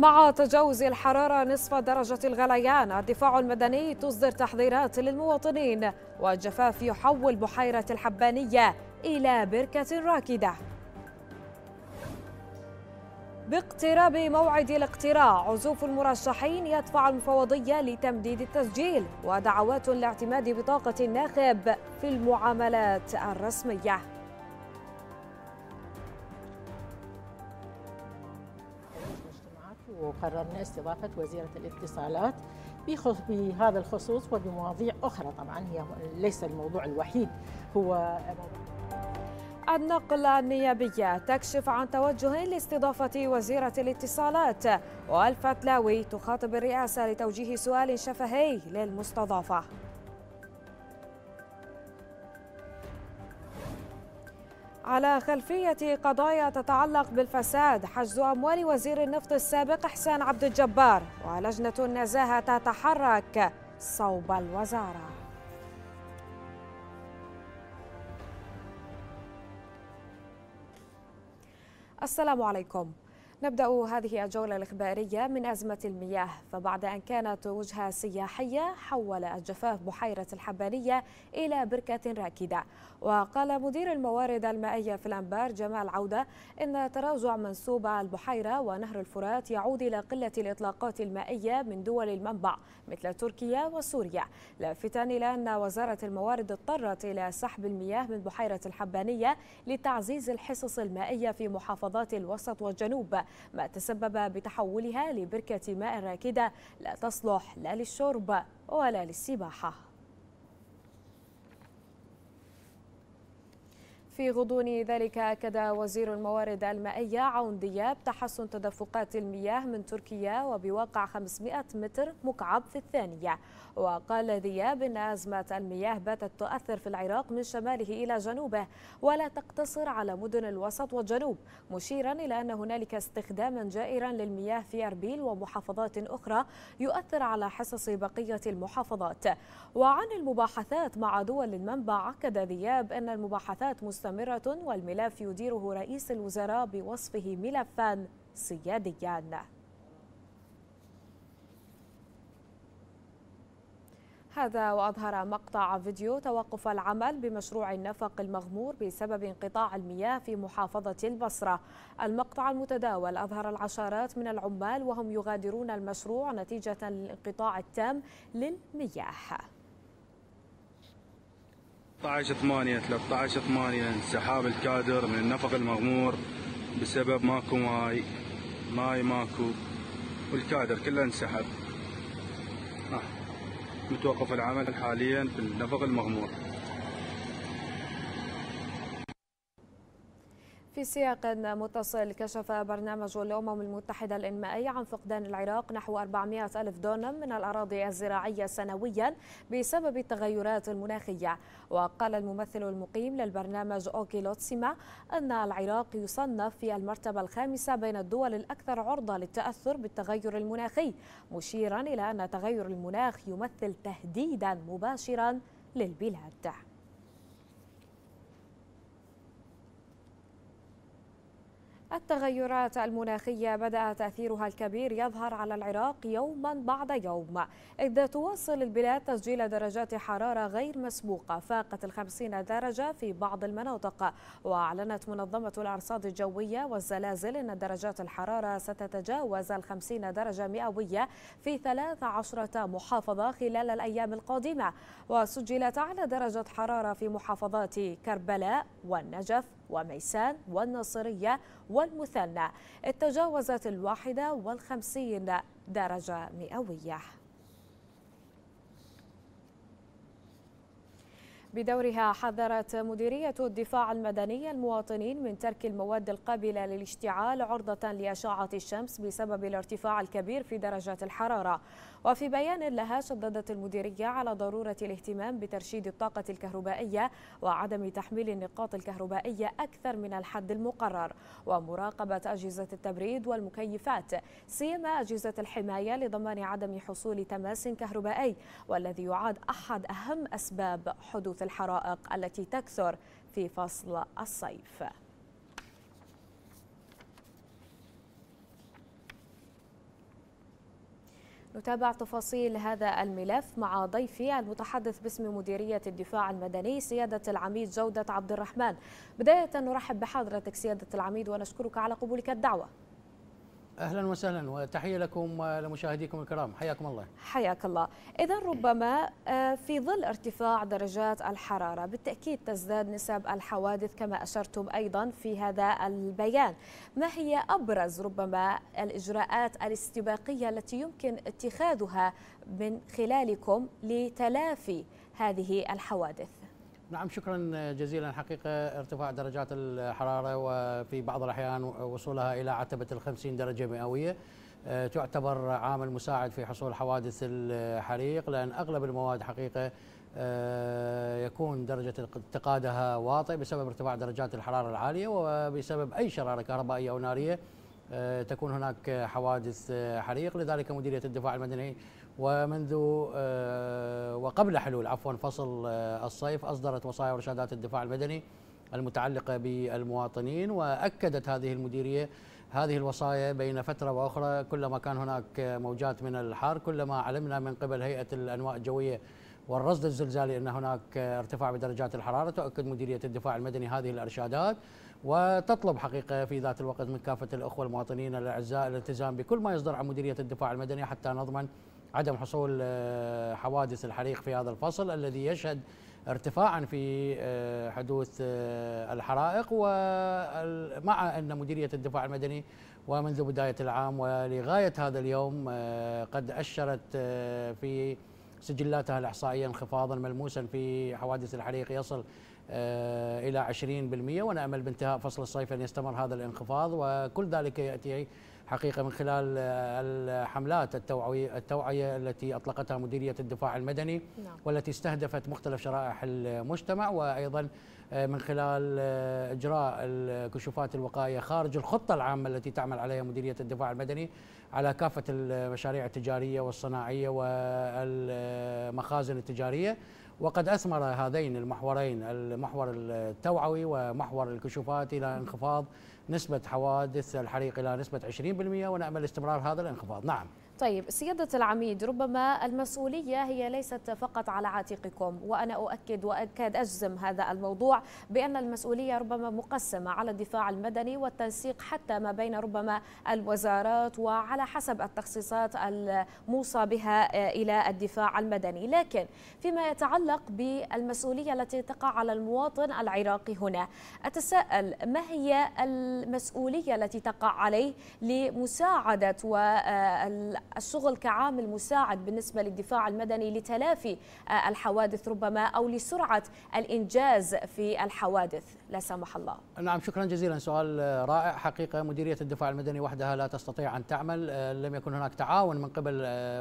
مع تجاوز الحرارة نصف درجة الغليان الدفاع المدني تصدر تحذيرات للمواطنين والجفاف يحول بحيرة الحبانية إلى بركة راكدة باقتراب موعد الاقتراع عزوف المرشحين يدفع المفوضية لتمديد التسجيل ودعوات لاعتماد بطاقة الناخب في المعاملات الرسمية وقررنا استضافة وزيرة الاتصالات بهذا الخصوص وبمواضيع أخرى طبعا هي ليس الموضوع الوحيد هو النقلة النيابية تكشف عن توجه لاستضافة وزيرة الاتصالات والفتلاوي تخاطب الرئاسة لتوجيه سؤال شفهي للمستضافة على خلفية قضايا تتعلق بالفساد حجز أموال وزير النفط السابق إحسان عبد الجبار ولجنة النزاهة تتحرك صوب الوزاره السلام عليكم نبدأ هذه الجولة الإخبارية من أزمة المياه فبعد أن كانت وجهة سياحية حول الجفاف بحيرة الحبانية إلى بركة راكدة وقال مدير الموارد المائية في الأنبار جمال عودة إن تراجع منسوب البحيرة ونهر الفرات يعود إلى قلة الإطلاقات المائية من دول المنبع مثل تركيا وسوريا لافتا إلى أن وزارة الموارد اضطرت إلى سحب المياه من بحيرة الحبانية لتعزيز الحصص المائية في محافظات الوسط والجنوب ما تسبب بتحولها لبركة ماء راكدة لا تصلح لا للشرب ولا للسباحة في غضون ذلك أكد وزير الموارد المائية عون دياب تحسن تدفقات المياه من تركيا وبواقع 500 متر مكعب في الثانية وقال ذياب أن أزمة المياه باتت تؤثر في العراق من شماله إلى جنوبه ولا تقتصر على مدن الوسط والجنوب مشيرا إلى أن هنالك استخداما جائرا للمياه في أربيل ومحافظات أخرى يؤثر على حصص بقية المحافظات وعن المباحثات مع دول المنبع أكد ذياب أن المباحثات مستمرة والملف يديره رئيس الوزراء بوصفه ملفا سياديا هذا وأظهر مقطع فيديو توقف العمل بمشروع النفق المغمور بسبب انقطاع المياه في محافظة البصرة المقطع المتداول أظهر العشرات من العمال وهم يغادرون المشروع نتيجة الانقطاع التام للمياه 13 8 13 8 انسحاب الكادر من النفق المغمور بسبب ماكو ماي ماي ماكو والكادر كله انسحب متوقف العمل حاليا في النفق المغمور في سياق متصل كشف برنامج الأمم المتحدة الإنمائي عن فقدان العراق نحو 400 ألف دونم من الأراضي الزراعية سنويا بسبب التغيرات المناخية وقال الممثل المقيم للبرنامج أوكي لوتسيما أن العراق يصنف في المرتبة الخامسة بين الدول الأكثر عرضة للتأثر بالتغير المناخي مشيرا إلى أن تغير المناخ يمثل تهديدا مباشرا للبلاد التغيرات المناخية بدأ تأثيرها الكبير يظهر على العراق يوما بعد يوم إذ تواصل البلاد تسجيل درجات حرارة غير مسبوقة فاقت الخمسين درجة في بعض المناطق وأعلنت منظمة الأرصاد الجوية والزلازل أن درجات الحرارة ستتجاوز الخمسين درجة مئوية في 13 محافظة خلال الأيام القادمة وسجلت أعلى درجة حرارة في محافظات كربلاء والنجف وميسان والناصرية والمثنى تجاوزت الواحدة والخمسين درجة مئوية بدورها حذرت مديرية الدفاع المدني المواطنين من ترك المواد القابلة للاشتعال عرضة لأشعة الشمس بسبب الارتفاع الكبير في درجات الحرارة وفي بيان لها شددت المديرية على ضرورة الاهتمام بترشيد الطاقة الكهربائية وعدم تحميل النقاط الكهربائية أكثر من الحد المقرر ومراقبة أجهزة التبريد والمكيفات سيما أجهزة الحماية لضمان عدم حصول تماس كهربائي والذي يعد أحد أهم أسباب حدوث الحرائق التي تكثر في فصل الصيف نتابع تفاصيل هذا الملف مع ضيفي المتحدث باسم مديرية الدفاع المدني سيادة العميد جودة عبد الرحمن بداية نرحب بحضرتك سيادة العميد ونشكرك على قبولك الدعوة اهلا وسهلا وتحيه لكم لمشاهديكم الكرام حياكم الله حياك الله اذا ربما آه، في ظل ارتفاع درجات الحراره بالتاكيد تزداد نسب الحوادث كما اشرتم ايضا في هذا البيان ما هي ابرز ربما الاجراءات الاستباقيه التي يمكن اتخاذها من خلالكم لتلافي هذه الحوادث نعم شكرا جزيلا حقيقة ارتفاع درجات الحرارة وفي بعض الأحيان وصولها إلى عتبة الخمسين درجة مئوية آه، تعتبر عامل مساعد في حصول حوادث الحريق لأن أغلب المواد حقيقة آه، يكون درجة انتقادها واطئ بسبب ارتفاع درجات الحرارة العالية وبسبب أي شرارة كهربائية أو نارية آه، تكون هناك حوادث حريق لذلك مديرية الدفاع المدني ومنذ آه، وقبل حلول عفوا فصل آه، الصيف أصدرت وصايا وإرشادات الدفاع المدني المتعلقة بالمواطنين وأكدت هذه المديرية هذه الوصايا بين فترة وأخرى كلما كان هناك موجات من الحار كلما علمنا من قبل هيئة الأنواء الجوية والرصد الزلزالي أن هناك ارتفاع بدرجات الحرارة تؤكد مديرية الدفاع المدني هذه الإرشادات وتطلب حقيقة في ذات الوقت من كافة الأخوة المواطنين الأعزاء الالتزام بكل ما يصدر عن مديرية الدفاع المدني حتى نضمن عدم حصول آه، حوادث الحريق في هذا الفصل الذي يشهد ارتفاعا في آه، حدوث آه، الحرائق ومع ان مديريه الدفاع المدني ومنذ بدايه العام ولغايه هذا اليوم قد اشرت في سجلاتها الاحصائيه انخفاضا ملموسا في حوادث الحريق يصل الى 20% ونامل بانتهاء فصل الصيف ان يستمر هذا الانخفاض وكل ذلك ياتي حقيقه من خلال آه، الحملات التوعويه التوعيه التي اطلقتها مديريه الدفاع المدني نعم. والتي استهدفت مختلف شرائح المجتمع وايضا آه، من خلال آه، اجراء الكشوفات الوقائيه خارج الخطه العامه التي تعمل عليها مديريه الدفاع المدني على كافه المشاريع التجاريه والصناعيه والمخازن التجاريه وقد اثمر هذين المحورين المحور التوعوي ومحور الكشوفات الى انخفاض نسبة حوادث الحريق إلى نسبة 20% ونأمل استمرار هذا الانخفاض نعم طيب سيادة العميد ربما المسؤولية هي ليست فقط على عاتقكم وأنا أؤكد وأكاد أجزم هذا الموضوع بأن المسؤولية ربما مقسمة على الدفاع المدني والتنسيق حتى ما بين ربما الوزارات وعلى حسب التخصيصات الموصى بها إلى الدفاع المدني لكن فيما يتعلق بالمسؤولية التي تقع على المواطن العراقي هنا أتساءل ما هي المسؤولية التي تقع عليه لمساعدة و الشغل كعامل مساعد بالنسبة للدفاع المدني لتلافي آه، الحوادث ربما أو لسرعة الإنجاز في الحوادث لا سمح الله نعم شكرا جزيلا سؤال آه، رائع حقيقة مديرية الدفاع المدني وحدها لا تستطيع أن تعمل آه، لم يكن هناك تعاون من قبل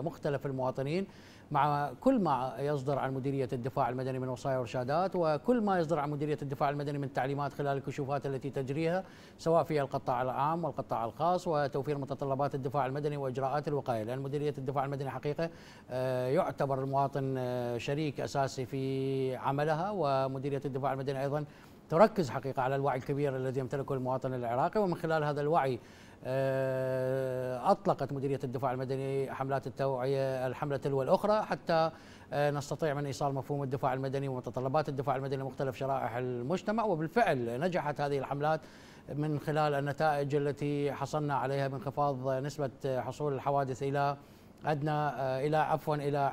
مختلف المواطنين مع كل ما يصدر عن مديرية الدفاع المدني من وصايا وارشادات وكل ما يصدر عن مديرية الدفاع المدني من تعليمات خلال الكشوفات التي تجريها سواء في القطاع العام والقطاع الخاص وتوفير متطلبات الدفاع المدني وإجراءات الوقاية لأن مديرية الدفاع المدني حقيقة آه، يعتبر المواطن آه، شريك أساسي في عملها ومديرية الدفاع المدني أيضا تركز حقيقة على الوعي الكبير الذي يمتلكه المواطن العراقي ومن خلال هذا الوعي آه، أطلقت مديرية الدفاع المدني حملات التوعية الحملة تلو الأخرى حتى آه، نستطيع من إيصال مفهوم الدفاع المدني ومتطلبات الدفاع المدني لمختلف شرائح المجتمع وبالفعل نجحت هذه الحملات من خلال النتائج التي حصلنا عليها من نسبة حصول الحوادث إلى أدنى آه، إلى عفوا إلى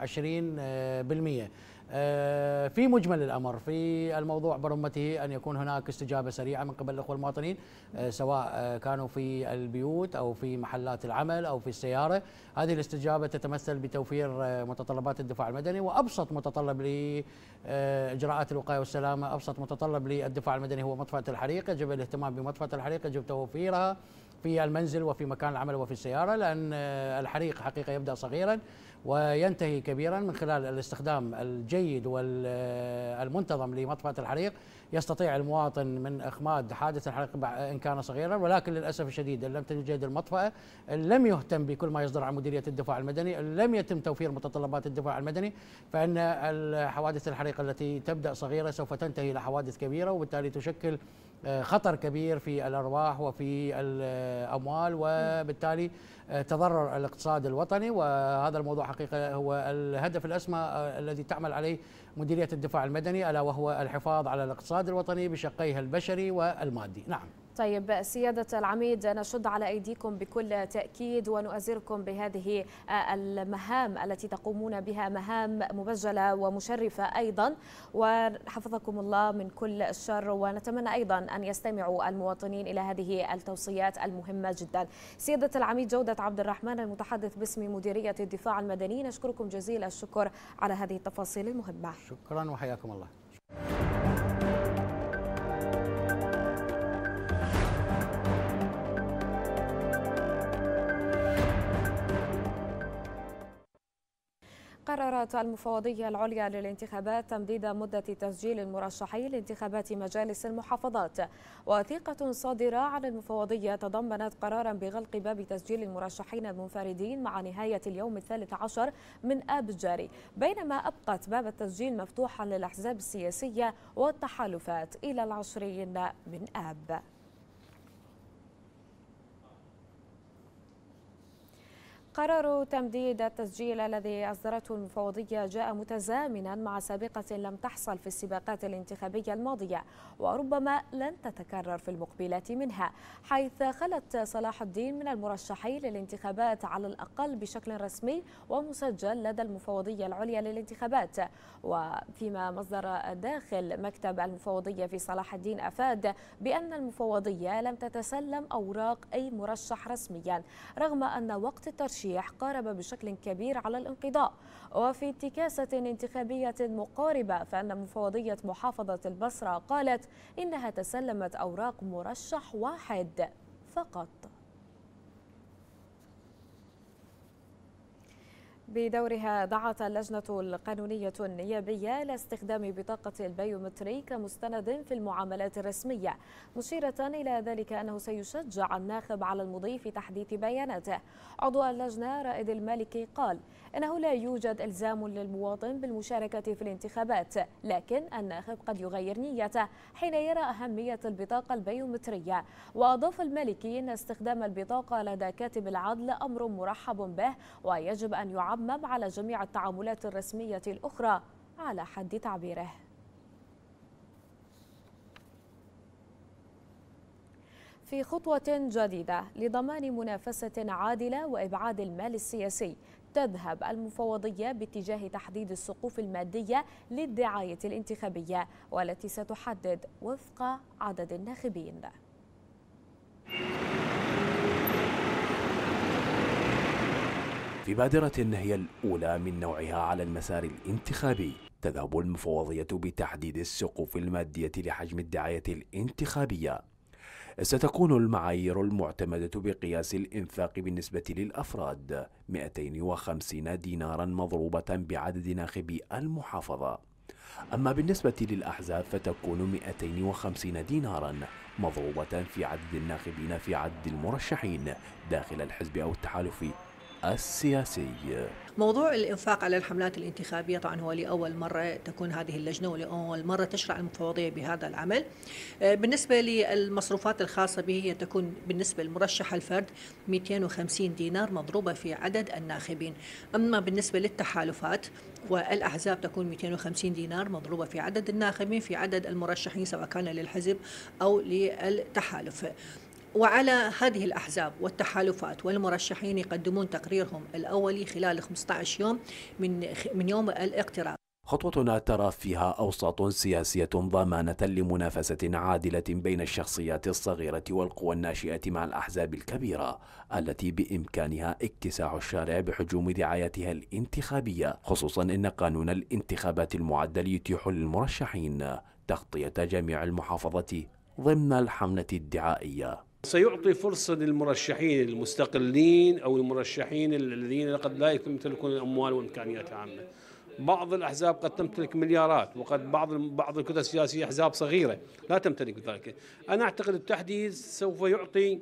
20% آه، في مجمل الامر في الموضوع برمته ان يكون هناك استجابه سريعه من قبل الاخوه المواطنين آه، سواء آه، كانوا في البيوت او في محلات العمل او في السياره، هذه الاستجابه تتمثل بتوفير متطلبات الدفاع المدني وابسط متطلب لاجراءات الوقايه والسلامه، ابسط متطلب للدفاع المدني هو مطفاه الحريق، يجب الاهتمام بمطفاه الحريق، يجب توفيرها في المنزل وفي مكان العمل وفي السياره لان الحريق حقيقه يبدا صغيرا وينتهي كبيرا من خلال الاستخدام الجيد والمنتظم لمطفأة الحريق يستطيع المواطن من اخماد حادث الحريق ان كان صغيرا ولكن للاسف الشديد ان لم تجد المطفاه ان لم يهتم بكل ما يصدر عن مديريه الدفاع المدني ان لم يتم توفير متطلبات الدفاع المدني فان حوادث الحريق التي تبدا صغيره سوف تنتهي الى حوادث كبيره وبالتالي تشكل خطر كبير في الارواح وفي الاموال وبالتالي تضرر الاقتصاد الوطني وهذا الموضوع حقيقه هو الهدف الاسمى الذي تعمل عليه مديرية الدفاع المدني ألا وهو الحفاظ على الاقتصاد الوطني بشقيه البشري والمادي نعم طيب سيادة العميد نشد على أيديكم بكل تأكيد ونؤذركم بهذه آه، المهام التي تقومون بها مهام مبجلة ومشرفة أيضا وحفظكم الله من كل الشر ونتمنى أيضا أن يستمعوا المواطنين إلى هذه التوصيات المهمة جدا سيادة العميد جودة عبد الرحمن المتحدث باسم مديرية الدفاع المدني نشكركم جزيل الشكر على هذه التفاصيل المهمة شكرا وحياكم الله قررت المفوضية العليا للانتخابات تمديد مدة تسجيل المرشحين لانتخابات مجالس المحافظات وثيقة صادرة عن المفوضية تضمنت قرارا بغلق باب تسجيل المرشحين المنفردين مع نهاية اليوم الثالث عشر من آب الجاري بينما أبقت باب التسجيل مفتوحا للأحزاب السياسية والتحالفات إلى العشرين من آب قرار تمديد التسجيل الذي أصدرته المفوضية جاء متزامنا مع سابقة لم تحصل في السباقات الانتخابية الماضية وربما لن تتكرر في المقبلات منها حيث خلت صلاح الدين من المرشحين للانتخابات على الأقل بشكل رسمي ومسجل لدى المفوضية العليا للانتخابات وفيما مصدر داخل مكتب المفوضية في صلاح الدين أفاد بأن المفوضية لم تتسلم أوراق أي مرشح رسميا رغم أن وقت الترشيح الترشيح قارب بشكل كبير على الانقضاء وفي انتكاسة انتخابية مقاربة فأن مفوضية محافظة البصرة قالت إنها تسلمت أوراق مرشح واحد فقط بدورها دعت اللجنة القانونية النيابية لاستخدام بطاقة البيومتري كمستند في المعاملات الرسمية مشيرة إلى ذلك أنه سيشجع الناخب على المضي في تحديث بياناته عضو اللجنة رائد المالكي قال إنه لا يوجد إلزام للمواطن بالمشاركة في الانتخابات لكن الناخب قد يغير نيته حين يرى أهمية البطاقة البيومترية وأضاف المالكي أن استخدام البطاقة لدى كاتب العدل أمر مرحب به ويجب أن يعمل يعمم على جميع التعاملات الرسمية الأخرى على حد تعبيره في خطوة جديدة لضمان منافسة عادلة وإبعاد المال السياسي تذهب المفوضية باتجاه تحديد السقوف المادية للدعاية الانتخابية والتي ستحدد وفق عدد الناخبين في بادرة هي الأولى من نوعها على المسار الانتخابي تذهب المفوضية بتحديد السقوف المادية لحجم الدعاية الانتخابية ستكون المعايير المعتمدة بقياس الإنفاق بالنسبة للأفراد 250 دينارا مضروبة بعدد ناخبي المحافظة أما بالنسبة للأحزاب فتكون 250 دينارا مضروبة في عدد الناخبين في عدد المرشحين داخل الحزب أو التحالف السياسي موضوع الإنفاق على الحملات الانتخابية طبعا هو لأول مرة تكون هذه اللجنة ولأول مرة تشرع المفوضية بهذا العمل آه، بالنسبة للمصروفات الخاصة به هي تكون بالنسبة للمرشح الفرد 250 دينار مضروبة في عدد الناخبين أما بالنسبة للتحالفات والأحزاب تكون 250 دينار مضروبة في عدد الناخبين في عدد المرشحين سواء كان للحزب أو للتحالف وعلى هذه الأحزاب والتحالفات والمرشحين يقدمون تقريرهم الأولي خلال 15 يوم من من يوم الاقتراع خطوة ترى فيها أوساط سياسية ضمانة لمنافسة عادلة بين الشخصيات الصغيرة والقوى الناشئة مع الأحزاب الكبيرة التي بإمكانها اكتساع الشارع بحجوم دعايتها الانتخابية خصوصا أن قانون الانتخابات المعدل يتيح للمرشحين تغطية جميع المحافظة ضمن الحملة الدعائية سيعطي فرصة للمرشحين المستقلين أو المرشحين الذين قد لا يمتلكون الأموال وإمكانيات العامة بعض الأحزاب قد تمتلك مليارات وقد بعض بعض الكتل السياسية أحزاب صغيرة لا تمتلك ذلك أنا أعتقد التحديث سوف يعطي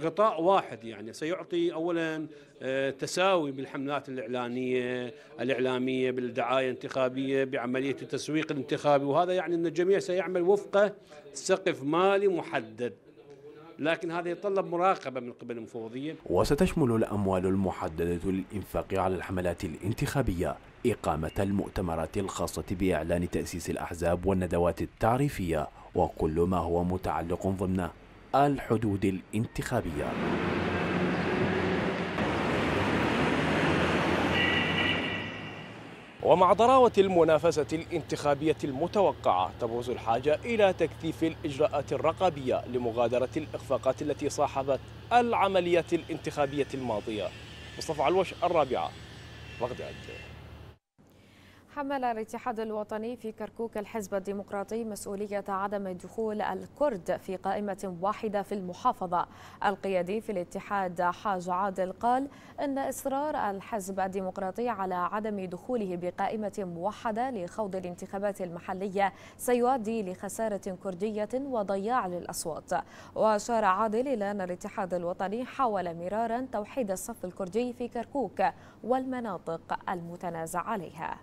غطاء واحد يعني سيعطي اولا آه، تساوي بالحملات الاعلانيه الاعلاميه بالدعايه الانتخابيه بعمليه التسويق الانتخابي وهذا يعني ان الجميع سيعمل وفق سقف مالي محدد لكن هذا يتطلب مراقبة من قبل المفوضية وستشمل الأموال المحددة للإنفاق على الحملات الانتخابية إقامة المؤتمرات الخاصة بإعلان تأسيس الأحزاب والندوات التعريفية وكل ما هو متعلق ضمن الحدود الانتخابية ومع ضراوة المنافسة الانتخابية المتوقعة تبرز الحاجة إلى تكثيف الإجراءات الرقابية لمغادرة الإخفاقات التي صاحبت العمليات الانتخابية الماضية مصطفى علوش الرابعة بغداد حمل الاتحاد الوطني في كركوك الحزب الديمقراطي مسؤولية عدم دخول الكرد في قائمة واحدة في المحافظة القيادي في الاتحاد حاج عادل قال أن إصرار الحزب الديمقراطي على عدم دخوله بقائمة موحدة لخوض الانتخابات المحلية سيؤدي لخسارة كردية وضياع للأصوات وأشار عادل إلى أن الاتحاد الوطني حاول مرارا توحيد الصف الكردي في كركوك والمناطق المتنازع عليها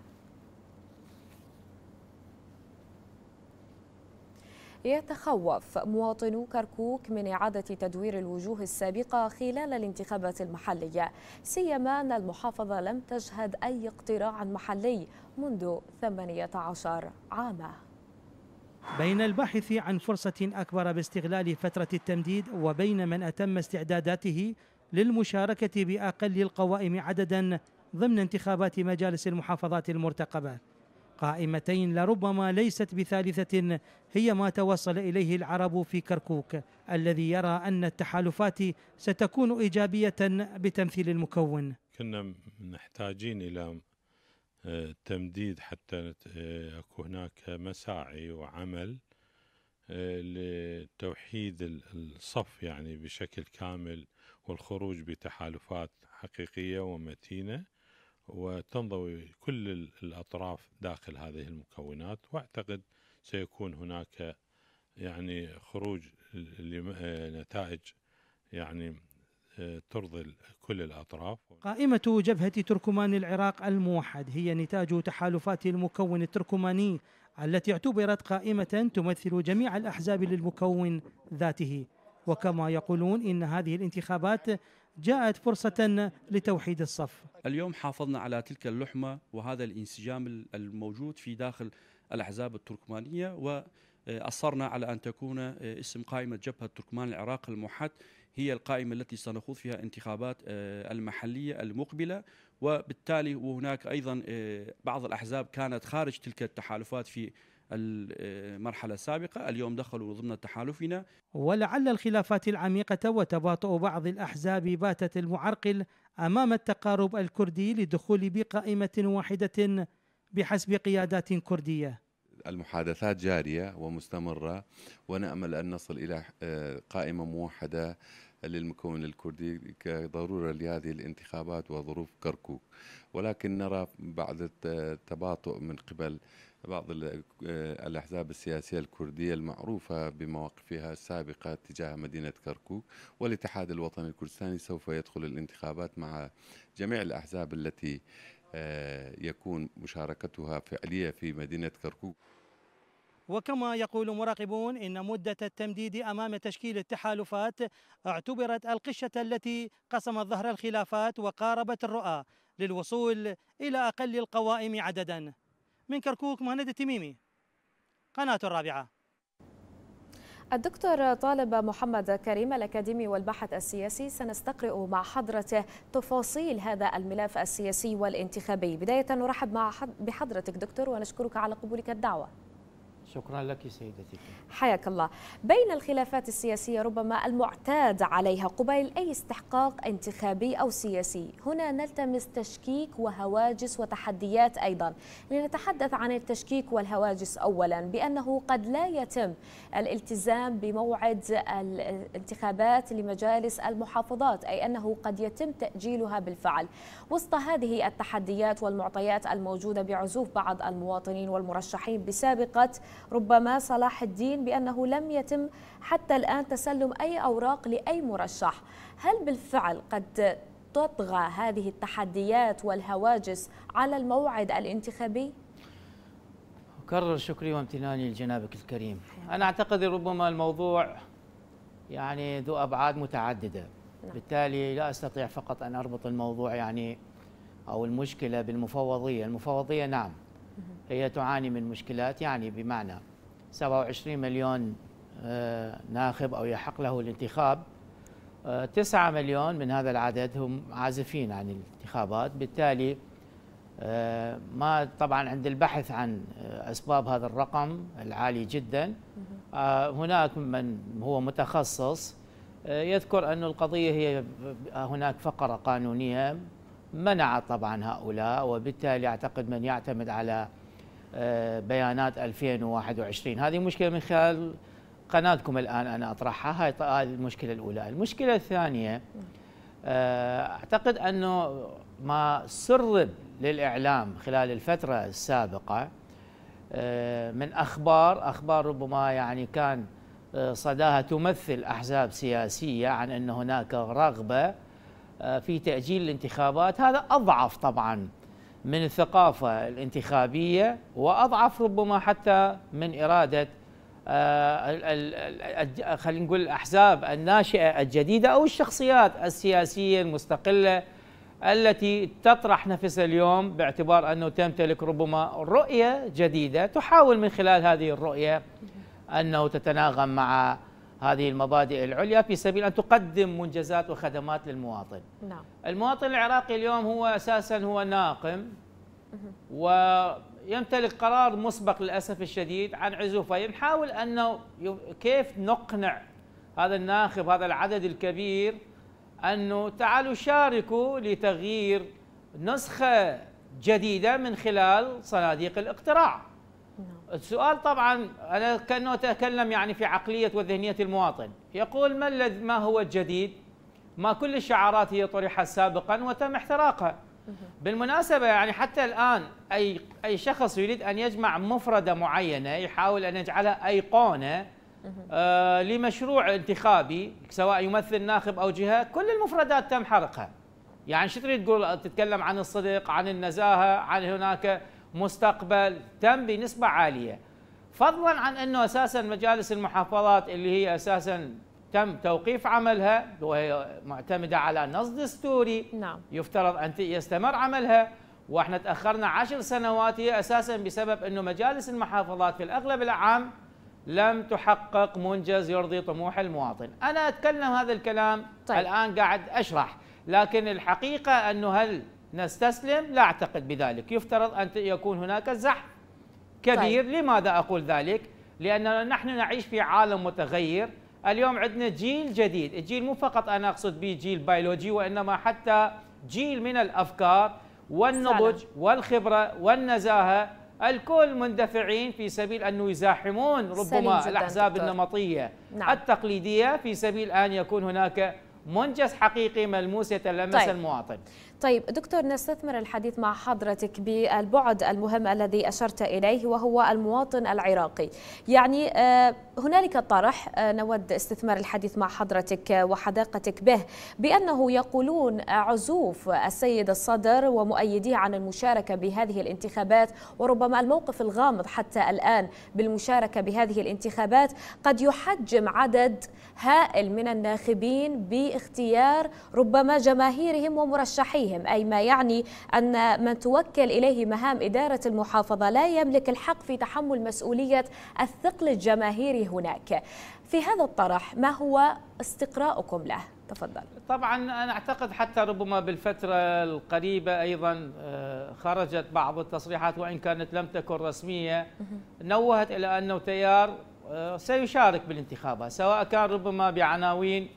يتخوف مواطنو كركوك من إعادة تدوير الوجوه السابقة خلال الانتخابات المحلية سيما أن المحافظة لم تشهد أي اقتراع محلي منذ 18 عاما بين الباحث عن فرصة أكبر باستغلال فترة التمديد وبين من أتم استعداداته للمشاركة بأقل القوائم عددا ضمن انتخابات مجالس المحافظات المرتقبة قائمتين لربما ليست بثالثة هي ما توصل إليه العرب في كركوك الذي يرى أن التحالفات ستكون إيجابية بتمثيل المكون كنا محتاجين إلى آه، تمديد حتى آه، أكو هناك مساعي وعمل آه، لتوحيد الصف يعني بشكل كامل والخروج بتحالفات حقيقية ومتينة وتنضوي كل الأطراف داخل هذه المكونات وأعتقد سيكون هناك يعني خروج آه، نتائج يعني آه، ترضي كل الأطراف قائمة جبهة تركمان العراق الموحد هي نتاج تحالفات المكون التركماني التي اعتبرت قائمة تمثل جميع الأحزاب للمكون ذاته وكما يقولون إن هذه الانتخابات جاءت فرصة لتوحيد الصف اليوم حافظنا على تلك اللحمة وهذا الانسجام الموجود في داخل الأحزاب التركمانية وأصرنا على أن تكون اسم قائمة جبهة تركمان العراق الموحد هي القائمة التي سنخوض فيها انتخابات آه، المحلية المقبلة وبالتالي وهناك أيضا آه، بعض الأحزاب كانت خارج تلك التحالفات في المرحلة السابقة اليوم دخلوا ضمن تحالفنا ولعل الخلافات العميقة وتباطؤ بعض الأحزاب باتت المعرقل أمام التقارب الكردي للدخول بقائمة واحدة بحسب قيادات كردية المحادثات جارية ومستمرة ونأمل أن نصل إلى آه، قائمة موحدة للمكون الكردي كضرورة لهذه الانتخابات وظروف كركوك ولكن نرى بعض التباطؤ من قبل بعض آه، الأحزاب السياسية الكردية المعروفة بمواقفها السابقة تجاه مدينة كركوك والاتحاد الوطني الكردستاني سوف يدخل الانتخابات مع جميع الأحزاب التي آه، يكون مشاركتها فعلية في مدينة كركوك وكما يقول مراقبون إن مدة التمديد أمام تشكيل التحالفات اعتبرت القشة التي قسمت ظهر الخلافات وقاربت الرؤى للوصول إلى أقل القوائم عدداً من كركوك مهند التميمي قناة الرابعة الدكتور طالب محمد كريم الأكاديمي والباحث السياسي سنستقرئ مع حضرته تفاصيل هذا الملف السياسي والانتخابي بداية نرحب مع بحضرتك دكتور ونشكرك على قبولك الدعوة شكرا لك سيدتي حياك الله بين الخلافات السياسية ربما المعتاد عليها قبيل أي استحقاق انتخابي أو سياسي هنا نلتمس تشكيك وهواجس وتحديات أيضا لنتحدث عن التشكيك والهواجس أولا بأنه قد لا يتم الالتزام بموعد الانتخابات لمجالس المحافظات أي أنه قد يتم تأجيلها بالفعل وسط هذه التحديات والمعطيات الموجودة بعزوف بعض المواطنين والمرشحين بسابقة ربما صلاح الدين بأنه لم يتم حتى الآن تسلم أي أوراق لأي مرشح هل بالفعل قد تطغى هذه التحديات والهواجس على الموعد الانتخابي؟ أكرر شكري وامتناني لجنابك الكريم أنا أعتقد ربما الموضوع يعني ذو أبعاد متعددة نعم. بالتالي لا أستطيع فقط أن أربط الموضوع يعني أو المشكلة بالمفوضية المفوضية نعم هي تعاني من مشكلات يعني بمعنى 27 مليون آه، ناخب أو يحق له الانتخاب 9 آه، مليون من هذا العدد هم عازفين عن الانتخابات بالتالي آه، ما طبعا عند البحث عن أسباب هذا الرقم العالي جدا هناك من هو متخصص يذكر أن القضية هي هناك فقرة قانونية منعت طبعا هؤلاء وبالتالي أعتقد من يعتمد على بيانات 2021 هذه مشكله من خلال قناتكم الان انا اطرحها هاي المشكله الاولى المشكله الثانيه آه، اعتقد انه ما سرب للاعلام خلال الفتره السابقه آه، من اخبار اخبار ربما يعني كان آه، صداها تمثل احزاب سياسيه عن ان هناك رغبه في تاجيل الانتخابات هذا اضعف طبعا من الثقافة الانتخابية وأضعف ربما حتى من إرادة آه، خلينا نقول الأحزاب الناشئة الجديدة أو الشخصيات السياسية المستقلة التي تطرح نفسها اليوم باعتبار أنه تمتلك ربما رؤية جديدة تحاول من خلال هذه الرؤية أنه تتناغم مع هذه المبادئ العليا في سبيل أن تقدم منجزات وخدمات للمواطن نعم. المواطن العراقي اليوم هو أساسا هو ناقم ويمتلك قرار مسبق للأسف الشديد عن عزوفة يحاول أنه كيف نقنع هذا الناخب هذا العدد الكبير أنه تعالوا شاركوا لتغيير نسخة جديدة من خلال صناديق الاقتراع السؤال طبعا انا كانه اتكلم يعني في عقليه وذهنيه المواطن، يقول ما الذي ما هو الجديد؟ ما كل الشعارات هي طرحت سابقا وتم احتراقها. بالمناسبه يعني حتى الان اي اي شخص يريد ان يجمع مفرده معينه يحاول ان يجعلها ايقونه آه لمشروع انتخابي سواء يمثل ناخب او جهه، كل المفردات تم حرقها. يعني شو تريد تقول تتكلم عن الصدق، عن النزاهه، عن هناك مستقبل تم بنسبه عاليه فضلا عن انه اساسا مجالس المحافظات اللي هي اساسا تم توقيف عملها وهي معتمده على نص دستوري نعم. يفترض ان يستمر عملها واحنا تاخرنا عشر سنوات هي اساسا بسبب انه مجالس المحافظات في الاغلب العام لم تحقق منجز يرضي طموح المواطن انا اتكلم هذا الكلام طيب. الان قاعد اشرح لكن الحقيقه انه هل نستسلم لا أعتقد بذلك يفترض أن يكون هناك زحف كبير طيب. لماذا أقول ذلك؟ لأننا نحن نعيش في عالم متغير اليوم عندنا جيل جديد الجيل مو فقط أنا أقصد به جيل بيولوجي وإنما حتى جيل من الأفكار والنضج والخبرة والنزاهة الكل مندفعين في سبيل أن يزاحمون ربما الأحزاب دكتور. النمطية نعم. التقليدية في سبيل أن يكون هناك منجز حقيقي ملموس يتلمس طيب. المواطن طيب دكتور نستثمر الحديث مع حضرتك بالبعد المهم الذي أشرت إليه وهو المواطن العراقي يعني آه، هنالك طرح آه، نود استثمار الحديث مع حضرتك وحداقتك به بأنه يقولون عزوف السيد الصدر ومؤيديه عن المشاركة بهذه الانتخابات وربما الموقف الغامض حتى الآن بالمشاركة بهذه الانتخابات قد يحجم عدد هائل من الناخبين باختيار ربما جماهيرهم ومرشحيهم عليهم أي ما يعني أن من توكل إليه مهام إدارة المحافظة لا يملك الحق في تحمل مسؤولية الثقل الجماهيري هناك في هذا الطرح ما هو استقراؤكم له؟ تفضل طبعا أنا أعتقد حتى ربما بالفترة القريبة أيضا آه، خرجت بعض التصريحات وإن كانت لم تكن رسمية نوهت إلى أنه تيار آه، سيشارك بالانتخابات سواء كان ربما بعناوين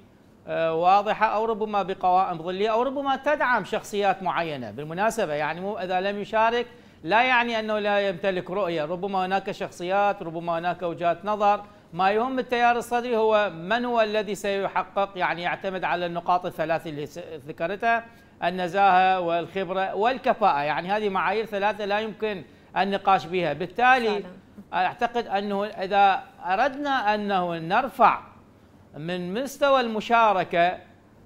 آه، واضحة أو ربما بقوائم ظلية أو ربما تدعم شخصيات معينة بالمناسبة يعني مو إذا لم يشارك لا يعني أنه لا يمتلك رؤية ربما هناك شخصيات ربما هناك وجهات نظر ما يهم التيار الصدري هو من هو الذي سيحقق يعني يعتمد على النقاط الثلاث اللي ذكرتها النزاهة والخبرة والكفاءة يعني هذه معايير ثلاثة لا يمكن النقاش بها بالتالي أعتقد أنه إذا أردنا أنه نرفع من مستوى المشاركه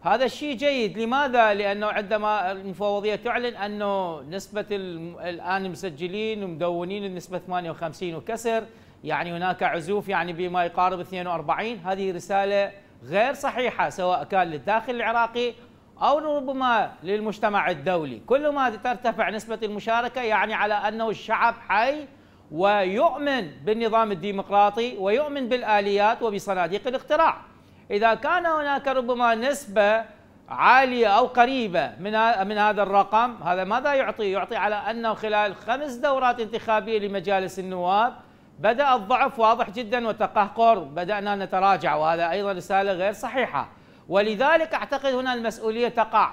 هذا الشيء جيد لماذا؟ لانه عندما المفوضيه تعلن انه نسبه الان مسجلين ومدونين النسبه 58 وكسر يعني هناك عزوف يعني بما يقارب 42 هذه رساله غير صحيحه سواء كان للداخل العراقي او ربما للمجتمع الدولي، كل ما ترتفع نسبه المشاركه يعني على انه الشعب حي ويؤمن بالنظام الديمقراطي ويؤمن بالاليات وبصناديق الاقتراع. إذا كان هناك ربما نسبة عالية أو قريبة من من هذا الرقم هذا ماذا يعطي؟ يعطي على أنه خلال خمس دورات انتخابية لمجالس النواب بدأ الضعف واضح جدا وتقهقر بدأنا نتراجع وهذا أيضا رسالة غير صحيحة ولذلك أعتقد هنا المسؤولية تقع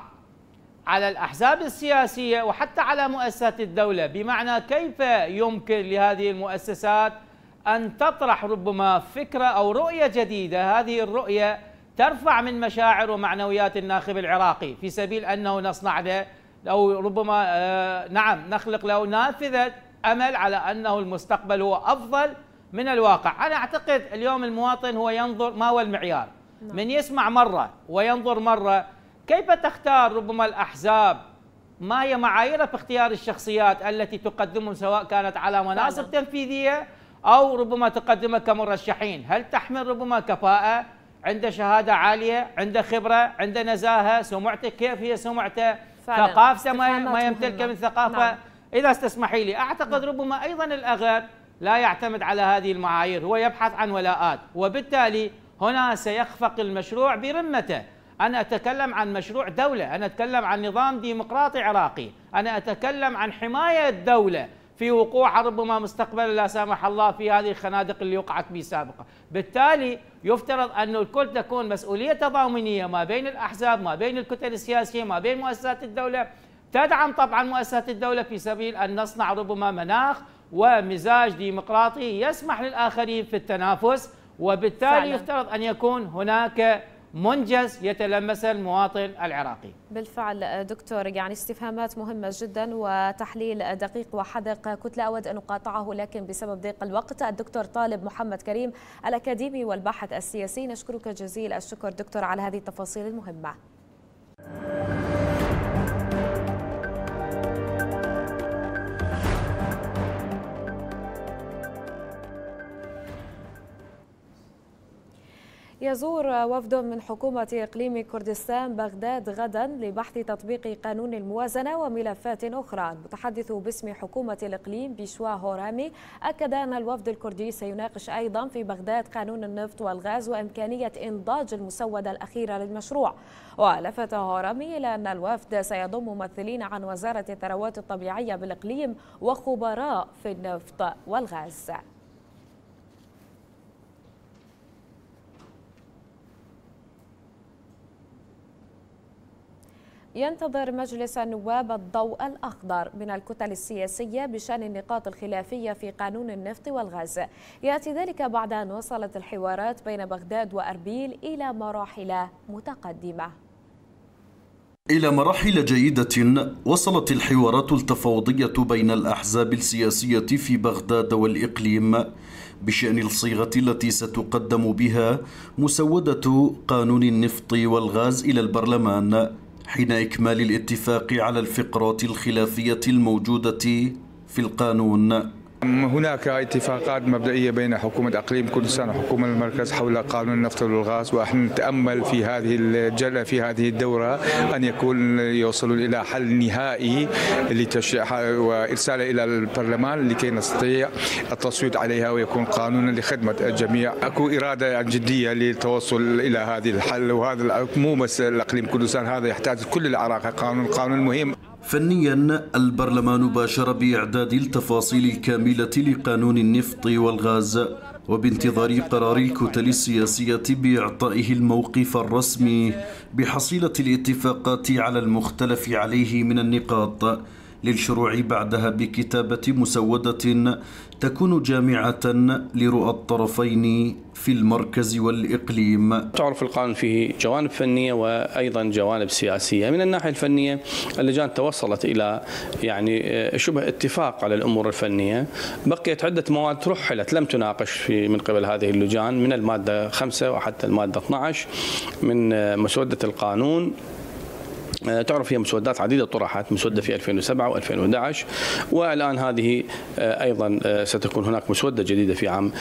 على الأحزاب السياسية وحتى على مؤسسات الدولة بمعنى كيف يمكن لهذه المؤسسات أن تطرح ربما فكرة أو رؤية جديدة هذه الرؤية ترفع من مشاعر ومعنويات الناخب العراقي في سبيل أنه نصنع له أو ربما آه، نعم نخلق له نافذة أمل على أنه المستقبل هو أفضل من الواقع أنا أعتقد اليوم المواطن هو ينظر ما هو المعيار نعم. من يسمع مرة وينظر مرة كيف تختار ربما الأحزاب ما هي معاييرها في اختيار الشخصيات التي تقدمهم سواء كانت على مناصب تنفيذية أو ربما تقدمه كمرشحين هل تحمل ربما كفاءة عنده شهادة عالية عنده خبرة عنده نزاهة سمعته كيف هي سمعته ثقافته ما, ما يمتلكه من ثقافة نعم. إذا استسمحي لي أعتقد ربما أيضا الأغلب لا يعتمد على هذه المعايير هو يبحث عن ولاءات وبالتالي هنا سيخفق المشروع برمته أنا أتكلم عن مشروع دولة أنا أتكلم عن نظام ديمقراطي عراقي أنا أتكلم عن حماية الدولة في وقوع ربما مستقبلا لا سامح الله في هذه الخنادق اللي وقعت به سابقا بالتالي يفترض أن الكل تكون مسؤولية تضامنية ما بين الأحزاب ما بين الكتل السياسية ما بين مؤسسات الدولة تدعم طبعا مؤسسات الدولة في سبيل أن نصنع ربما مناخ ومزاج ديمقراطي يسمح للآخرين في التنافس وبالتالي فعلا. يفترض أن يكون هناك منجز يتلمسه المواطن العراقي. بالفعل دكتور يعني استفهامات مهمه جدا وتحليل دقيق وحدق كنت لا اود ان اقاطعه لكن بسبب ضيق الوقت الدكتور طالب محمد كريم الاكاديمي والباحث السياسي نشكرك جزيل الشكر دكتور على هذه التفاصيل المهمه. يزور وفد من حكومة إقليم كردستان بغداد غدا لبحث تطبيق قانون الموازنة وملفات أخرى المتحدث باسم حكومة الإقليم بيشوا هورامي أكد أن الوفد الكردي سيناقش أيضا في بغداد قانون النفط والغاز وإمكانية إنضاج المسودة الأخيرة للمشروع ولفت هورامي إلى أن الوفد سيضم ممثلين عن وزارة الثروات الطبيعية بالإقليم وخبراء في النفط والغاز ينتظر مجلس النواب الضوء الأخضر من الكتل السياسية بشأن النقاط الخلافية في قانون النفط والغاز يأتي ذلك بعد أن وصلت الحوارات بين بغداد وأربيل إلى مراحل متقدمة إلى مراحل جيدة وصلت الحوارات التفاوضية بين الأحزاب السياسية في بغداد والإقليم بشأن الصيغة التي ستقدم بها مسودة قانون النفط والغاز إلى البرلمان حين إكمال الاتفاق على الفقرات الخلافية الموجودة في القانون هناك اتفاقات مبدئية بين حكومة أقليم كردستان وحكومة المركز حول قانون النفط والغاز ونحن نتأمل في هذه الجلة في هذه الدورة أن يكون يوصلوا إلى حل نهائي لتشريع وإرساله إلى البرلمان لكي نستطيع التصويت عليها ويكون قانونا لخدمة الجميع أكو إرادة جدية للتوصل إلى هذه الحل وهذا مو بس الأقليم كردستان هذا يحتاج كل العراق قانون قانون مهم فنيا البرلمان باشر بإعداد التفاصيل الكاملة لقانون النفط والغاز وبانتظار قرار الكتل السياسية بإعطائه الموقف الرسمي بحصيلة الاتفاقات على المختلف عليه من النقاط للشروع بعدها بكتابة مسودة تكون جامعة لرؤى الطرفين في المركز والإقليم تعرف القانون فيه جوانب فنية وأيضا جوانب سياسية من الناحية الفنية اللجان توصلت إلى يعني آه، شبه اتفاق على الأمور الفنية بقيت عدة مواد رحلت لم تناقش في من قبل هذه اللجان من المادة 5 وحتى المادة 12 من آه، مسودة القانون آه، تعرف هي مسودات عديده طرحت مسوده في 2007 و2011 والان هذه آه، ايضا آه، ستكون هناك مسوده جديده في عام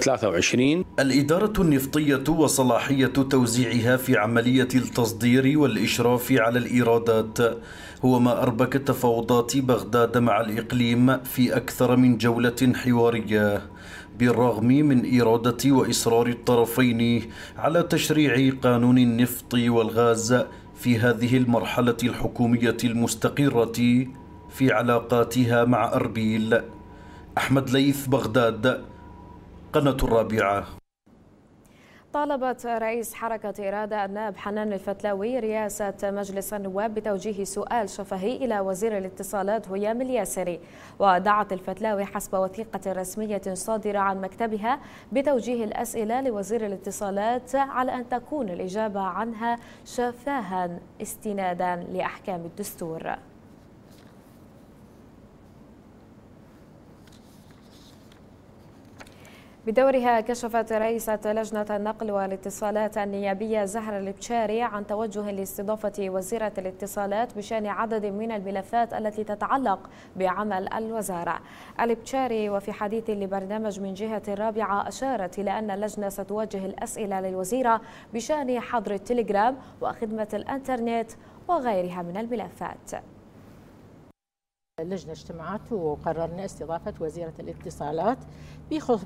23 الاداره النفطيه وصلاحيه توزيعها في عمليه التصدير والاشراف على الايرادات هو ما اربك تفاوضات بغداد مع الاقليم في اكثر من جوله حواريه بالرغم من إرادة وإصرار الطرفين على تشريع قانون النفط والغاز في هذه المرحلة الحكومية المستقرة في علاقاتها مع أربيل أحمد ليث بغداد قناة الرابعة طالبت رئيس حركة إرادة النائب حنان الفتلاوي رئاسة مجلس النواب بتوجيه سؤال شفهي إلى وزير الاتصالات هيام الياسري ودعت الفتلاوي حسب وثيقة رسمية صادرة عن مكتبها بتوجيه الأسئلة لوزير الاتصالات على أن تكون الإجابة عنها شفاها استنادا لأحكام الدستور بدورها كشفت رئيسة لجنة النقل والاتصالات النيابية زهرة البشاري عن توجه لاستضافة وزيرة الاتصالات بشأن عدد من الملفات التي تتعلق بعمل الوزارة البشاري وفي حديث لبرنامج من جهة الرابعة أشارت إلى أن اللجنة ستوجه الأسئلة للوزيرة بشأن حظر التليجرام وخدمة الإنترنت وغيرها من الملفات اللجنة اجتمعت وقررنا استضافة وزيرة الاتصالات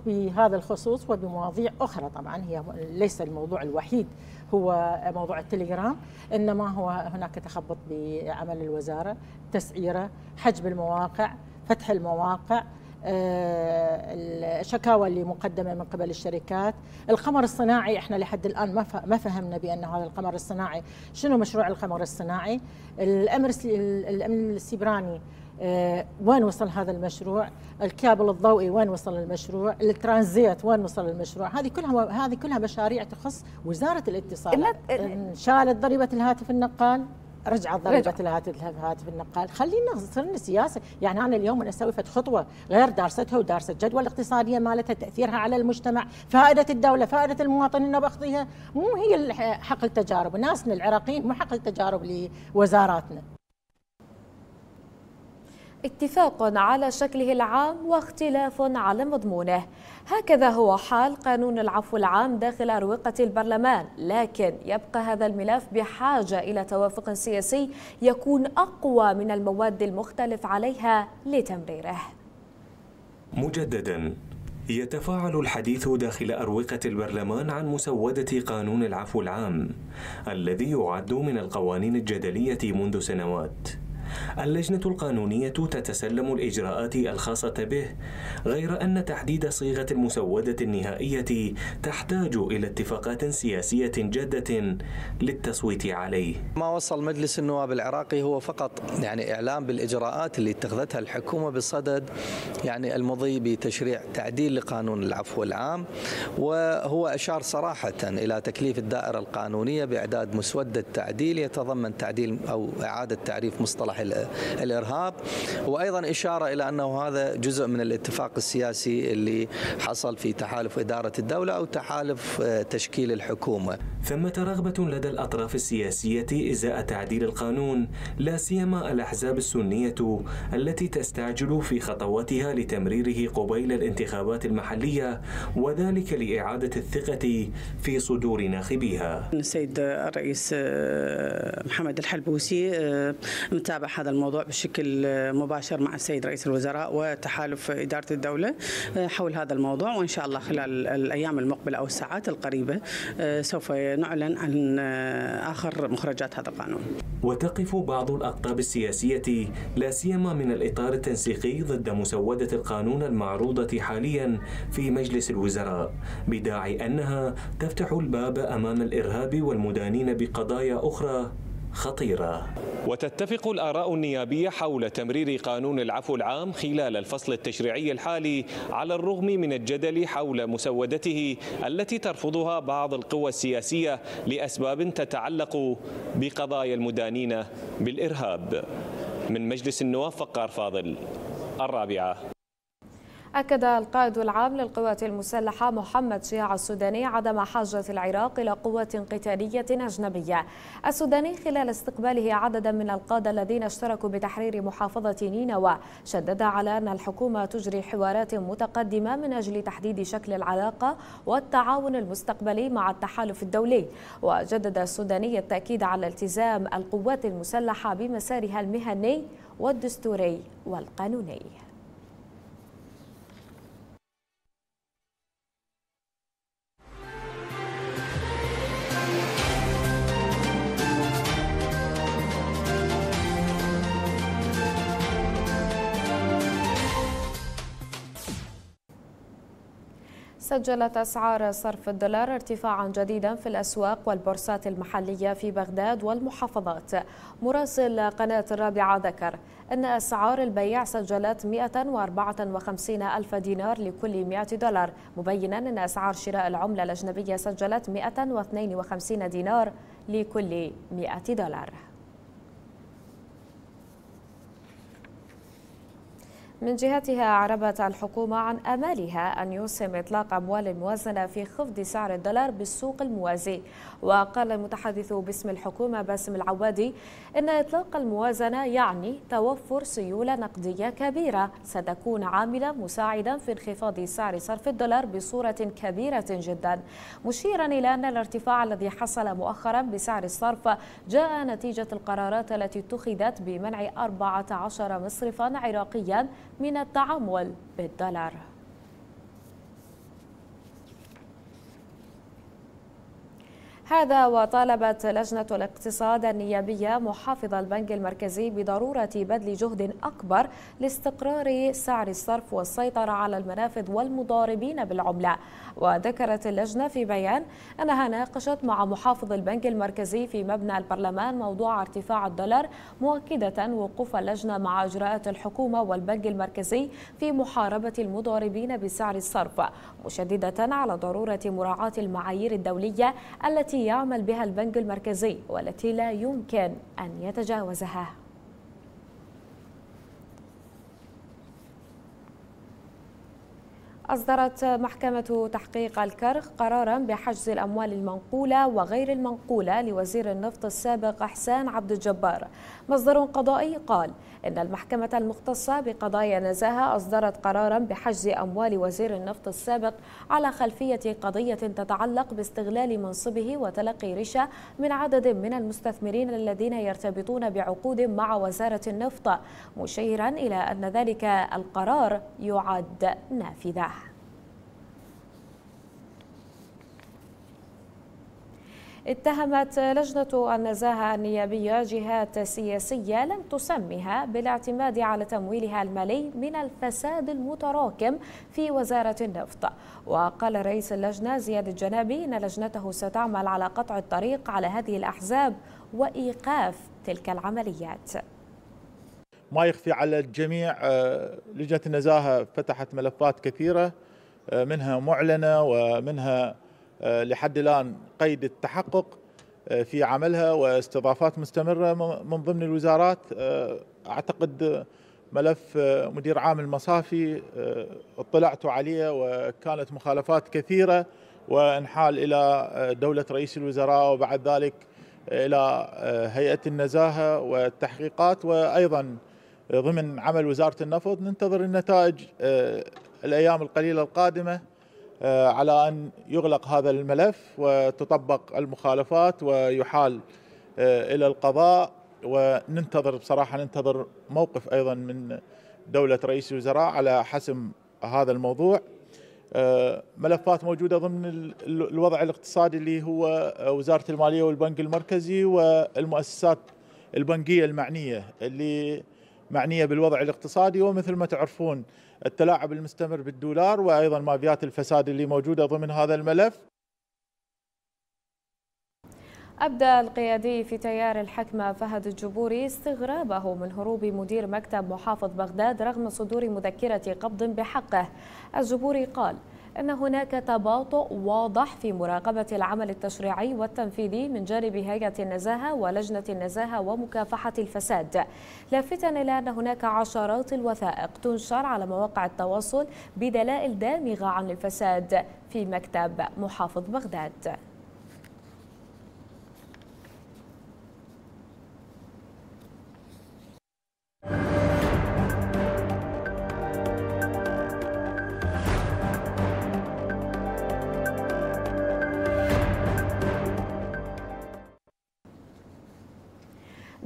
بهذا الخصوص وبمواضيع أخرى طبعا هي ليس الموضوع الوحيد هو موضوع التليجرام إنما هو هناك تخبط بعمل الوزارة تسعيره حجب المواقع فتح المواقع آه، الشكاوى اللي مقدمه من قبل الشركات، القمر الصناعي احنا لحد الان ما فهمنا بان هذا القمر الصناعي شنو مشروع القمر الصناعي، الامر الامن السيبراني آه، وين وصل هذا المشروع الكابل الضوئي وين وصل المشروع الترانزيت وين وصل المشروع هذه كلها هذه كلها مشاريع تخص وزاره الاتصالات شالت ضريبه الهاتف النقال رجعت ضريبه الهاتف الهاتف النقال خلينا صرنا سياسه يعني انا اليوم انا اسوي فت خطوه غير دارستها ودارسه الجدوى الاقتصاديه مالتها تاثيرها على المجتمع فائده الدوله فائده المواطن انه باخذها مو هي حقل تجارب ناسنا العراقيين مو حقل تجارب لوزاراتنا اتفاق على شكله العام واختلاف على مضمونه هكذا هو حال قانون العفو العام داخل أروقة البرلمان لكن يبقى هذا الملف بحاجة إلى توافق سياسي يكون أقوى من المواد المختلف عليها لتمريره مجددا يتفاعل الحديث داخل أروقة البرلمان عن مسودة قانون العفو العام الذي يعد من القوانين الجدلية منذ سنوات اللجنة القانونية تتسلم الإجراءات الخاصة به غير أن تحديد صيغة المسودة النهائية تحتاج إلى اتفاقات سياسية جادة للتصويت عليه ما وصل مجلس النواب العراقي هو فقط يعني إعلام بالإجراءات اللي اتخذتها الحكومة بصدد يعني المضي بتشريع تعديل لقانون العفو العام وهو أشار صراحة إلى تكليف الدائرة القانونية بإعداد مسودة تعديل يتضمن تعديل أو إعادة تعريف مصطلح لإصلاح الإرهاب وأيضا إشارة إلى أنه هذا جزء من الاتفاق السياسي اللي حصل في تحالف إدارة الدولة أو تحالف آه، تشكيل الحكومة ثمة رغبة لدى الأطراف السياسية إزاء تعديل القانون لا سيما الأحزاب السنية التي تستعجل في خطواتها لتمريره قبيل الانتخابات المحلية وذلك لإعادة الثقة في صدور ناخبيها السيد الرئيس آه، محمد الحلبوسي آه، متابع هذا الموضوع بشكل مباشر مع السيد رئيس الوزراء وتحالف إدارة الدولة آه، حول هذا الموضوع وإن شاء الله خلال الأيام المقبلة أو الساعات القريبة آه، سوف نعلن عن آه، آخر مخرجات هذا القانون وتقف بعض الأقطاب السياسية لا سيما من الإطار التنسيقي ضد مسودة القانون المعروضة حاليا في مجلس الوزراء بداعي أنها تفتح الباب أمام الإرهاب والمدانين بقضايا أخرى خطيرة وتتفق الآراء النيابية حول تمرير قانون العفو العام خلال الفصل التشريعي الحالي على الرغم من الجدل حول مسودته التي ترفضها بعض القوى السياسية لأسباب تتعلق بقضايا المدانين بالإرهاب من مجلس النواب فقار فاضل الرابعة أكد القائد العام للقوات المسلحة محمد شياع السوداني عدم حاجة العراق إلى قوة قتالية أجنبية السوداني خلال استقباله عددا من القادة الذين اشتركوا بتحرير محافظة نينوى شدد على أن الحكومة تجري حوارات متقدمة من أجل تحديد شكل العلاقة والتعاون المستقبلي مع التحالف الدولي وجدد السوداني التأكيد على التزام القوات المسلحة بمسارها المهني والدستوري والقانوني سجلت أسعار صرف الدولار ارتفاعا جديدا في الأسواق والبورصات المحلية في بغداد والمحافظات مراسل قناة الرابعة ذكر أن أسعار البيع سجلت 154 ألف دينار لكل 100 دولار مبينا أن أسعار شراء العملة الأجنبية سجلت 152 دينار لكل 100 دولار من جهتها أعربت الحكومة عن آمالها أن يسهم إطلاق أموال موازنة في خفض سعر الدولار بالسوق الموازي وقال المتحدث باسم الحكومة باسم العوادي إن إطلاق الموازنة يعني توفر سيولة نقدية كبيرة ستكون عاملا مساعدا في انخفاض سعر صرف الدولار بصورة كبيرة جدا مشيرا إلى أن الارتفاع الذي حصل مؤخرا بسعر الصرف جاء نتيجة القرارات التي اتخذت بمنع 14 مصرفا عراقيا من التعامل بالدولار هذا وطالبت لجنة الاقتصاد النيابية محافظ البنك المركزي بضرورة بذل جهد أكبر لاستقرار سعر الصرف والسيطرة على المنافذ والمضاربين بالعملة وذكرت اللجنة في بيان أنها ناقشت مع محافظ البنك المركزي في مبنى البرلمان موضوع ارتفاع الدولار مؤكدة وقوف اللجنة مع إجراءات الحكومة والبنك المركزي في محاربة المضاربين بسعر الصرف مشددة على ضرورة مراعاة المعايير الدولية التي التي يعمل بها البنك المركزي والتي لا يمكن أن يتجاوزها أصدرت محكمة تحقيق الكرخ قرارا بحجز الأموال المنقولة وغير المنقولة لوزير النفط السابق أحسان عبد الجبار مصدر قضائي قال إن المحكمة المختصة بقضايا نزاهة أصدرت قرارا بحجز أموال وزير النفط السابق على خلفية قضية تتعلق باستغلال منصبه وتلقي رشا من عدد من المستثمرين الذين يرتبطون بعقود مع وزارة النفط مشيرا إلى أن ذلك القرار يعد نافذة اتهمت لجنة النزاهة النيابية جهات سياسية لم تسمها بالاعتماد على تمويلها المالي من الفساد المتراكم في وزارة النفط وقال رئيس اللجنة زياد الجنابي إن لجنته ستعمل على قطع الطريق على هذه الأحزاب وإيقاف تلك العمليات ما يخفي على الجميع آه، لجنة النزاهة فتحت ملفات كثيرة آه، منها معلنة ومنها آه، لحد الآن قيد التحقق آه، في عملها واستضافات مستمرة من ضمن الوزارات آه، أعتقد ملف مدير عام المصافي اطلعت عليه وكانت مخالفات كثيرة وانحال إلى دولة رئيس الوزراء وبعد ذلك إلى هيئة النزاهة والتحقيقات وأيضا ضمن عمل وزارة النفط ننتظر النتائج الأيام القليلة القادمة آه، على أن يغلق هذا الملف وتطبق المخالفات ويحال آه، إلى القضاء وننتظر بصراحة ننتظر موقف أيضا من دولة رئيس الوزراء على حسم هذا الموضوع آه، ملفات موجودة ضمن الوضع الاقتصادي اللي هو وزارة المالية والبنك المركزي والمؤسسات البنكية المعنية اللي معنيه بالوضع الاقتصادي ومثل ما تعرفون التلاعب المستمر بالدولار وايضا مافيات الفساد اللي موجوده ضمن هذا الملف. أبدى القيادي في تيار الحكمة فهد الجبوري استغرابه من هروب مدير مكتب محافظ بغداد رغم صدور مذكرة قبض بحقه الجبوري قال أن هناك تباطؤ واضح في مراقبة العمل التشريعي والتنفيذي من جانب هيئة النزاهة ولجنة النزاهة ومكافحة الفساد لافتا إلى أن هناك عشرات الوثائق تنشر على مواقع التواصل بدلائل دامغة عن الفساد في مكتب محافظ بغداد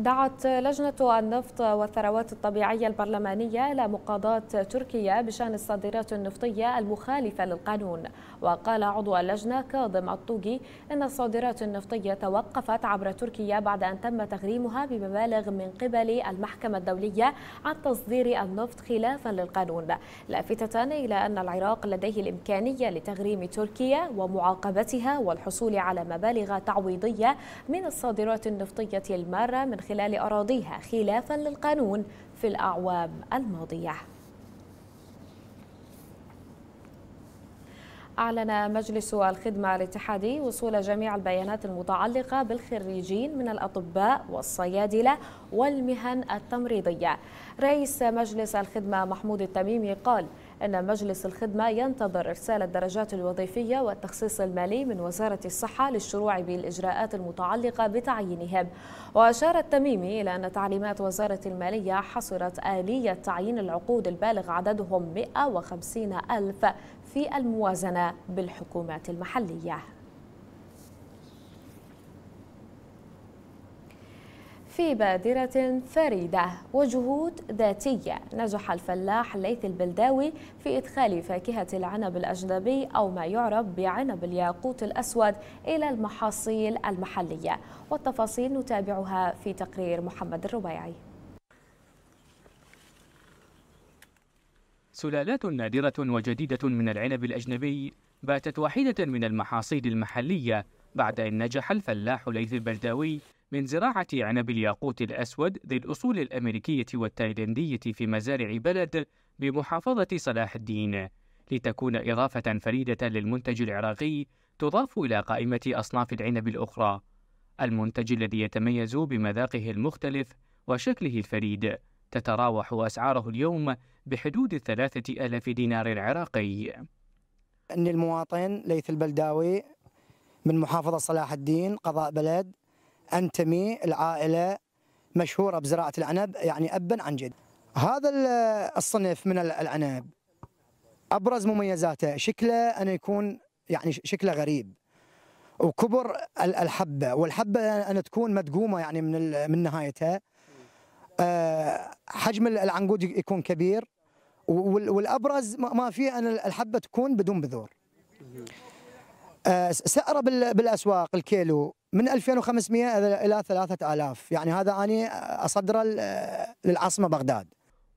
دعت لجنة النفط والثروات الطبيعية البرلمانية إلى مقاضاة تركيا بشأن الصادرات النفطية المخالفة للقانون وقال عضو اللجنة كاظم الطوقي إن الصادرات النفطية توقفت عبر تركيا بعد أن تم تغريمها بمبالغ من قبل المحكمة الدولية عن تصدير النفط خلافا للقانون لافتة إلى أن العراق لديه الإمكانية لتغريم تركيا ومعاقبتها والحصول على مبالغ تعويضية من الصادرات النفطية المارة من خلال أراضيها خلافا للقانون في الأعوام الماضية أعلن مجلس الخدمة الاتحادي وصول جميع البيانات المتعلقة بالخريجين من الأطباء والصيادلة والمهن التمريضية رئيس مجلس الخدمة محمود التميمي قال أن مجلس الخدمة ينتظر إرسال الدرجات الوظيفية والتخصيص المالي من وزارة الصحة للشروع بالإجراءات المتعلقة بتعيينهم وأشار التميمي إلى أن تعليمات وزارة المالية حصرت آلية تعيين العقود البالغ عددهم 150 ألف في الموازنة بالحكومات المحلية في بادرة فريدة وجهود ذاتية نجح الفلاح ليث البلداوي في إدخال فاكهة العنب الأجنبي أو ما يعرف بعنب الياقوت الأسود إلى المحاصيل المحلية والتفاصيل نتابعها في تقرير محمد الربيعي سلالات نادرة وجديدة من العنب الأجنبي باتت واحدة من المحاصيل المحلية بعد أن نجح الفلاح ليث البلداوي من زراعة عنب الياقوت الأسود ذي الأصول الأمريكية والتايلاندية في مزارع بلد بمحافظة صلاح الدين لتكون إضافة فريدة للمنتج العراقي تضاف إلى قائمة أصناف العنب الأخرى المنتج الذي يتميز بمذاقه المختلف وشكله الفريد تتراوح أسعاره اليوم بحدود الثلاثة ألاف دينار عراقي أن المواطن ليث البلداوي من محافظة صلاح الدين قضاء بلد انتمي العائله مشهوره بزراعه العنب يعني ابا عن جد. هذا الصنف من العنب ابرز مميزاته شكله انه يكون يعني شكله غريب وكبر الحبه والحبه ان تكون مدقومه يعني من من نهايتها آه، حجم العنقود يكون كبير والابرز ما فيه ان الحبه تكون بدون بذور آه، سعره بالاسواق الكيلو من 2500 الى 3000 يعني هذا اني اصدره للعاصمه بغداد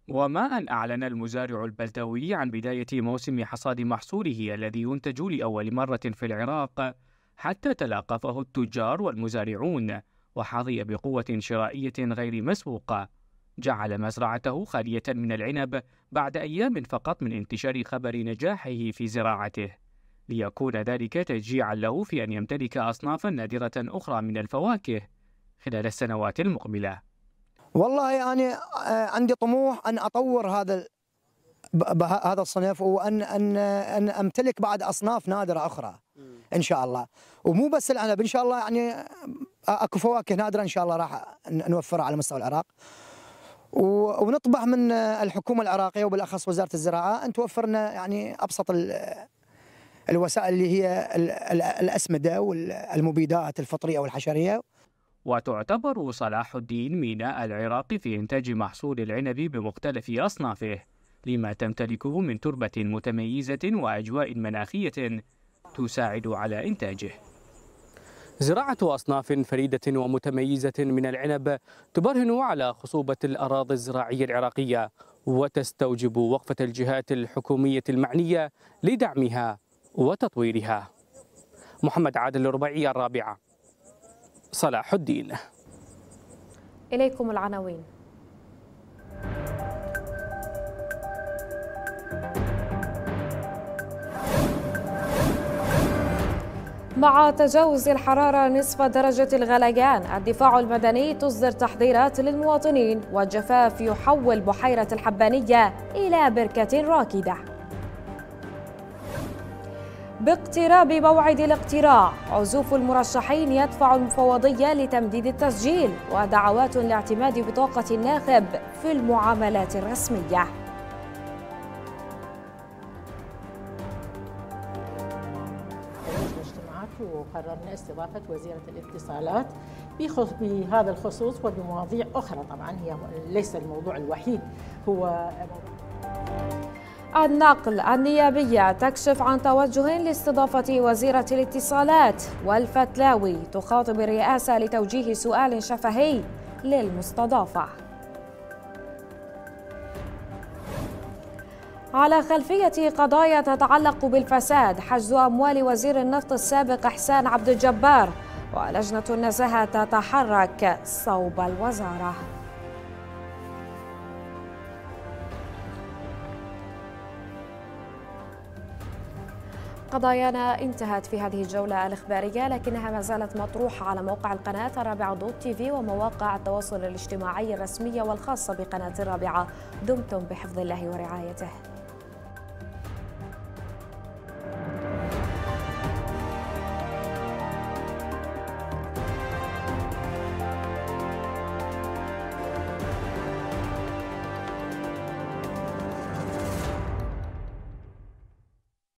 وما أن أعلن المزارع البلدوي عن بداية موسم حصاد محصوله الذي ينتج لأول مرة في العراق حتى تلاقفه التجار والمزارعون وحظي بقوة شرائية غير مسبوقة جعل مزرعته خالية من العنب بعد أيام فقط من انتشار خبر نجاحه في زراعته ليكون ذلك تشجيعا له في أن يمتلك أصنافا نادرة أخرى من الفواكه خلال السنوات المقبلة والله أنا آه، عندي طموح أن أطور هذا هذا الصنف وان ان ان امتلك بعد اصناف نادره اخرى ان شاء الله ومو بس العنب ان شاء الله يعني اكو فواكه نادره ان شاء الله راح نوفرها على مستوى العراق ونطبع من الحكومه العراقيه وبالاخص وزاره الزراعه ان توفر لنا يعني ابسط الوسائل اللي هي الأسمدة والمبيدات الفطرية والحشرية وتعتبر صلاح الدين ميناء العراق في إنتاج محصول العنب بمختلف أصنافه لما تمتلكه من تربة متميزة وأجواء مناخية تساعد على إنتاجه زراعة أصناف فريدة ومتميزة من العنب تبرهن على خصوبة الأراضي الزراعية العراقية وتستوجب وقفة الجهات الحكومية المعنية لدعمها وتطويرها محمد عادل الربيعي الرابعة صلاح الدين إليكم العناوين مع تجاوز الحرارة نصف درجة الغليان الدفاع المدني تصدر تحذيرات للمواطنين والجفاف يحول بحيرة الحبانية إلى بركة راكدة باقتراب موعد الاقتراع عزوف المرشحين يدفع المفوضية لتمديد التسجيل ودعوات لاعتماد بطاقة الناخب في المعاملات الرسمية وقررنا استضافة وزيرة الاتصالات بهذا الخصوص وبمواضيع أخرى طبعا هي ليس الموضوع الوحيد هو موضوع النقل النيابية تكشف عن توجه لاستضافة وزيرة الاتصالات والفتلاوي تخاطب الرئاسة لتوجيه سؤال شفهي للمستضافة على خلفية قضايا تتعلق بالفساد حجز أموال وزير النفط السابق إحسان عبد الجبار ولجنة النزاهة تتحرك صوب الوزارة قضايانا انتهت في هذه الجولة الإخبارية لكنها ما زالت مطروحة على موقع القناة الرابعة دوت تي في ومواقع التواصل الاجتماعي الرسمية والخاصة بقناة الرابعة دمتم بحفظ الله ورعايته